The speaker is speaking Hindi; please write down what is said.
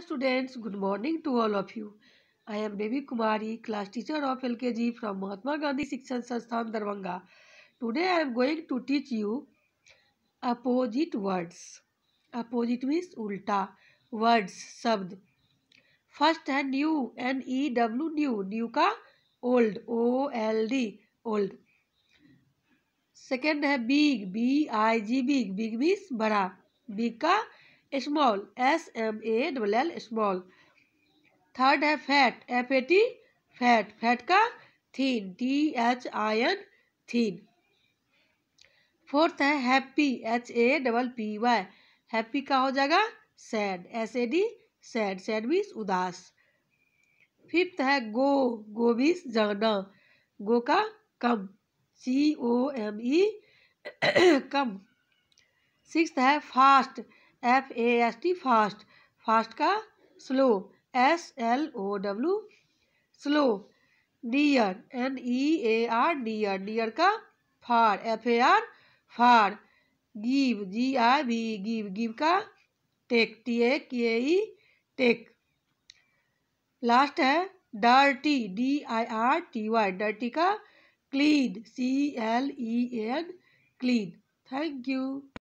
Hello students, good morning to all of you. I am Devi Kumari, class teacher of LKG from Mahatma Gandhi Shikshan Sansthan, Darbhanga. Today I am going to teach you opposite words. Opposite means ulta. Words, शब्द. First है new, N E W new. New का old, O L D, old. Second है big, B I G big. Big means बड़ा. Big का small S M A double L small third है fat F A T fat fat का thin T H I N thin fourth है happy H A double P Y happy का हो जाएगा sad S A D sad sad means उदास फिफ्थ है गो गो मीन्स जाना गो का come C O M E come six है fast F A S T fast fast का slow S L O W slow dear N E A R near near का फार F A are far give ji I we give give का टेक टी ए के ई टेक लास्ट है dirty D I R T Y dirty का clean C L E N clean thank you